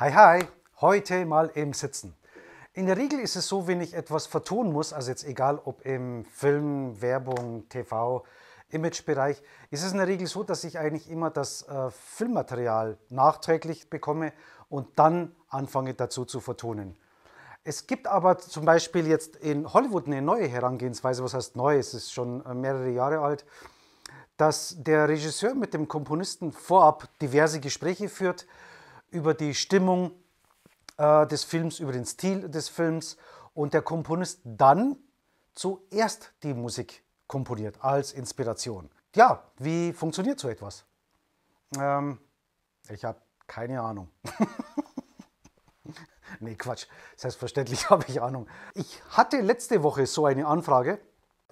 Hi, hi, heute mal im Sitzen. In der Regel ist es so, wenn ich etwas vertonen muss, also jetzt egal ob im Film, Werbung, TV, Imagebereich, ist es in der Regel so, dass ich eigentlich immer das äh, Filmmaterial nachträglich bekomme und dann anfange dazu zu vertonen. Es gibt aber zum Beispiel jetzt in Hollywood eine neue Herangehensweise, was heißt neu, es ist schon äh, mehrere Jahre alt, dass der Regisseur mit dem Komponisten vorab diverse Gespräche führt über die Stimmung äh, des Films, über den Stil des Films und der Komponist dann zuerst die Musik komponiert als Inspiration. Ja, wie funktioniert so etwas? Ähm, ich habe keine Ahnung. nee, Quatsch. Selbstverständlich habe ich Ahnung. Ich hatte letzte Woche so eine Anfrage.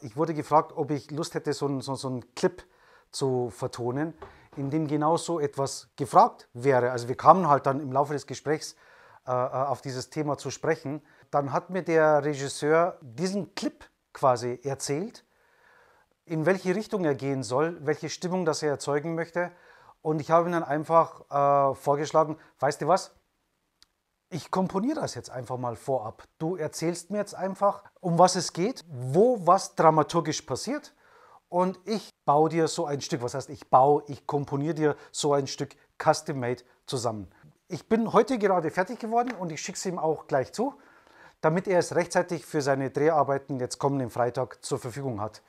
Ich wurde gefragt, ob ich Lust hätte, so einen so, so Clip zu vertonen in dem genau so etwas gefragt wäre. Also wir kamen halt dann im Laufe des Gesprächs äh, äh, auf dieses Thema zu sprechen. Dann hat mir der Regisseur diesen Clip quasi erzählt, in welche Richtung er gehen soll, welche Stimmung das er erzeugen möchte. Und ich habe ihm dann einfach äh, vorgeschlagen, weißt du was, ich komponiere das jetzt einfach mal vorab. Du erzählst mir jetzt einfach, um was es geht, wo was dramaturgisch passiert und ich baue dir so ein Stück, was heißt ich baue, ich komponiere dir so ein Stück Custom Made zusammen. Ich bin heute gerade fertig geworden und ich schicke es ihm auch gleich zu, damit er es rechtzeitig für seine Dreharbeiten jetzt kommenden Freitag zur Verfügung hat.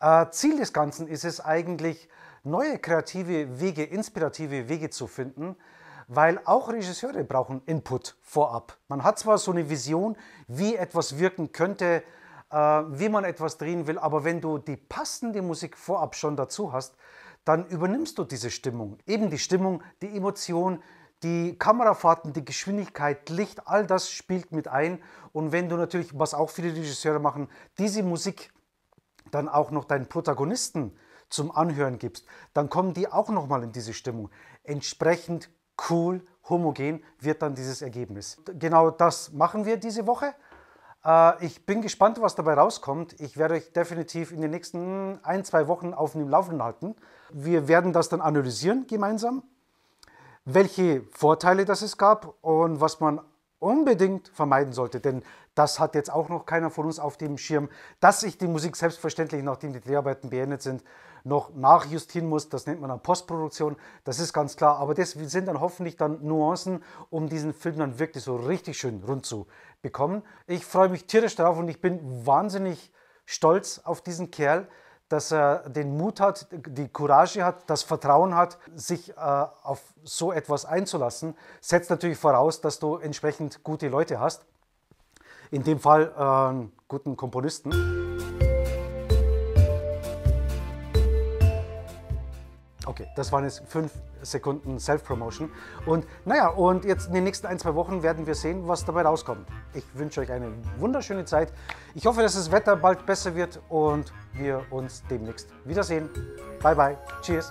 Äh, Ziel des Ganzen ist es eigentlich, neue kreative Wege, inspirative Wege zu finden, weil auch Regisseure brauchen Input vorab. Man hat zwar so eine Vision, wie etwas wirken könnte, äh, wie man etwas drehen will. Aber wenn du die passende Musik vorab schon dazu hast, dann übernimmst du diese Stimmung. Eben die Stimmung, die Emotion, die Kamerafahrten, die Geschwindigkeit, Licht, all das spielt mit ein. Und wenn du natürlich, was auch viele Regisseure machen, diese Musik dann auch noch deinen Protagonisten zum Anhören gibst, dann kommen die auch nochmal in diese Stimmung. Entsprechend cool, homogen wird dann dieses Ergebnis. Genau das machen wir diese Woche. Äh, ich bin gespannt, was dabei rauskommt. Ich werde euch definitiv in den nächsten ein, zwei Wochen auf dem Laufenden halten. Wir werden das dann analysieren gemeinsam, welche Vorteile das es gab und was man unbedingt vermeiden sollte, denn das hat jetzt auch noch keiner von uns auf dem Schirm, dass ich die Musik selbstverständlich, nachdem die Dreharbeiten beendet sind, noch nachjustieren muss. Das nennt man dann Postproduktion, das ist ganz klar. Aber das sind dann hoffentlich dann Nuancen, um diesen Film dann wirklich so richtig schön rund zu bekommen. Ich freue mich tierisch darauf und ich bin wahnsinnig stolz auf diesen Kerl, dass er den Mut hat, die Courage hat, das Vertrauen hat, sich äh, auf so etwas einzulassen, setzt natürlich voraus, dass du entsprechend gute Leute hast. In dem Fall äh, einen guten Komponisten. Okay, das waren jetzt fünf Sekunden Self-Promotion. Und naja, und jetzt in den nächsten ein, zwei Wochen werden wir sehen, was dabei rauskommt. Ich wünsche euch eine wunderschöne Zeit. Ich hoffe, dass das Wetter bald besser wird und wir uns demnächst wiedersehen. Bye, bye. Cheers.